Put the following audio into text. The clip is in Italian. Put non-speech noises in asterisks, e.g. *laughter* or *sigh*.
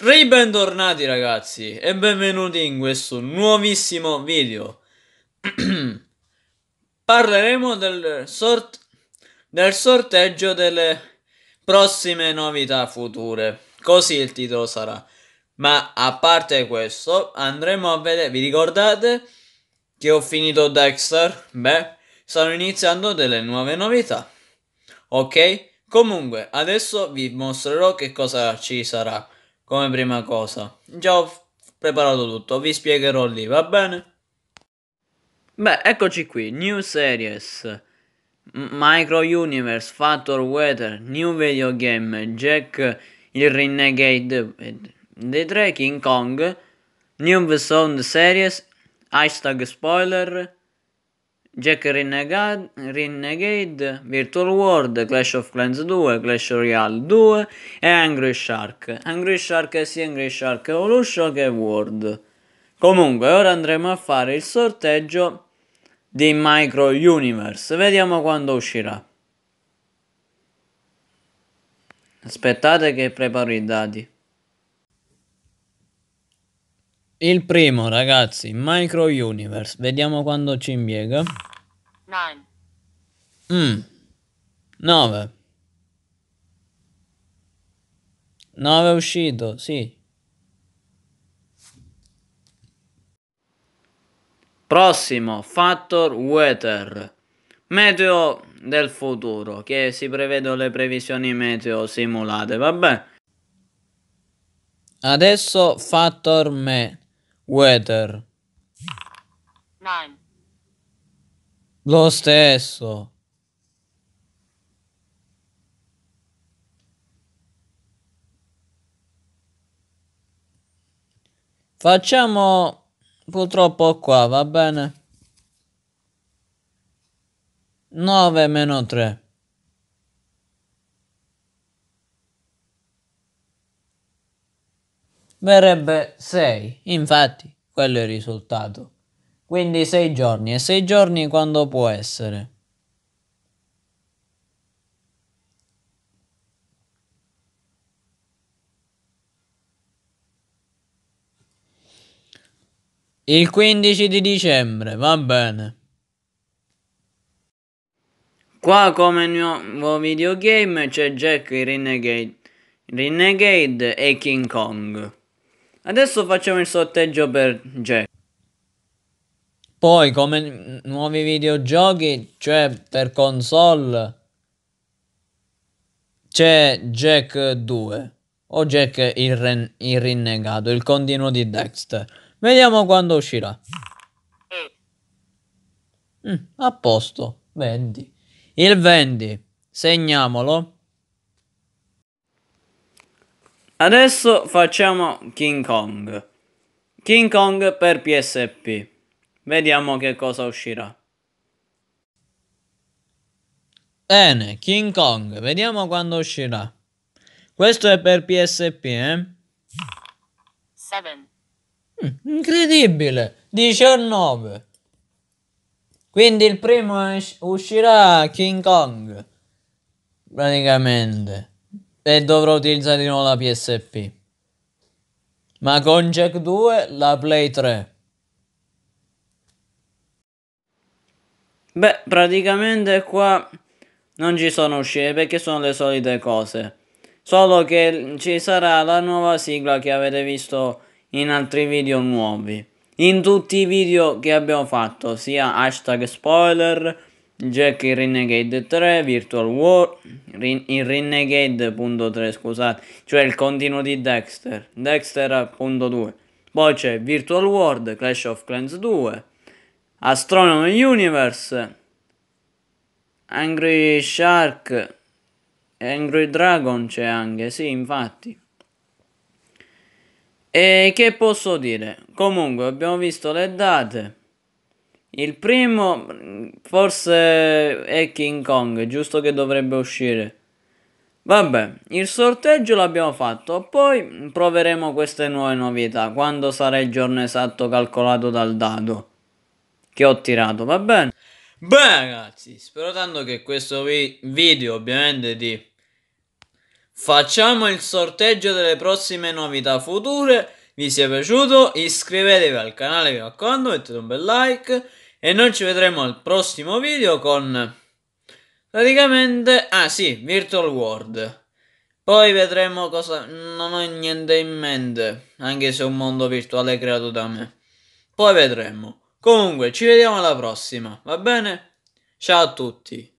Ray bentornati ragazzi e benvenuti in questo nuovissimo video *clears throat* Parleremo del, sort del sorteggio delle prossime novità future Così il titolo sarà Ma a parte questo andremo a vedere, vi ricordate che ho finito Dexter? Beh, stanno iniziando delle nuove novità Ok? Comunque, adesso vi mostrerò che cosa ci sarà come prima cosa. Già ho preparato tutto, vi spiegherò lì, va bene? Beh, eccoci qui, New Series, Micro Universe, Factor Weather, New Video Game, Jack il Renegade dei eh, tre, King Kong, New Sound Series, Hashtag Spoiler, Jack Renegade, Renegade, Virtual World, Clash of Clans 2, Clash Royale 2 e Angry Shark. Angry Shark sia Angry Shark Evolution che World. Comunque, ora andremo a fare il sorteggio di Micro Universe. Vediamo quando uscirà. Aspettate che preparo i dati. Il primo, ragazzi, Micro Universe. Vediamo quando ci impiega. 9. 9. 9 è uscito, sì. Prossimo, Factor Weather. Meteo del futuro, che si prevedono le previsioni meteo simulate, vabbè. Adesso Factor Me. Weather. Nine. Lo stesso. Facciamo purtroppo qua, va bene? 9 meno 3. verrebbe 6. Infatti, quello è il risultato. Quindi 6 giorni. E 6 giorni quando può essere? Il 15 di dicembre, va bene. Qua come nuovo videogame c'è Jack Renegade, Renegade e King Kong. Adesso facciamo il sorteggio per Jack. Poi come nuovi videogiochi, cioè per console, c'è Jack 2 o Jack il, rin il rinnegato, il continuo di Dexter. Vediamo quando uscirà. Mm, a posto, vendi. Il vendi, segniamolo. Adesso facciamo King Kong. King Kong per PSP. Vediamo che cosa uscirà. Bene, King Kong, vediamo quando uscirà. Questo è per PSP, eh? Seven. Mm, incredibile, 19. Quindi il primo uscirà King Kong. Praticamente e dovrò utilizzare di nuovo la PSP. Ma con Jack 2 la Play 3. Beh, praticamente qua non ci sono uscite perché sono le solite cose. Solo che ci sarà la nuova sigla che avete visto in altri video nuovi. In tutti i video che abbiamo fatto, sia hashtag spoiler, Jack in Renegade 3, Virtual War, in Renegade.3 scusate, cioè il continuo di Dexter, Dexter.2. Poi c'è Virtual World, Clash of Clans 2, Astronomy Universe, Angry Shark, Angry Dragon c'è anche, sì infatti. E che posso dire? Comunque abbiamo visto le date. Il primo forse è King Kong, giusto che dovrebbe uscire. Vabbè, il sorteggio l'abbiamo fatto, poi proveremo queste nuove novità quando sarà il giorno esatto calcolato dal dado che ho tirato, va bene? Beh ragazzi, spero tanto che questo vi video ovviamente di facciamo il sorteggio delle prossime novità future vi sia piaciuto, iscrivetevi al canale vi raccomando, mettete un bel like e noi ci vedremo al prossimo video con... Praticamente... Ah sì, Virtual World. Poi vedremo cosa... Non ho niente in mente, anche se è un mondo virtuale creato da me. Poi vedremo. Comunque, ci vediamo alla prossima, va bene? Ciao a tutti.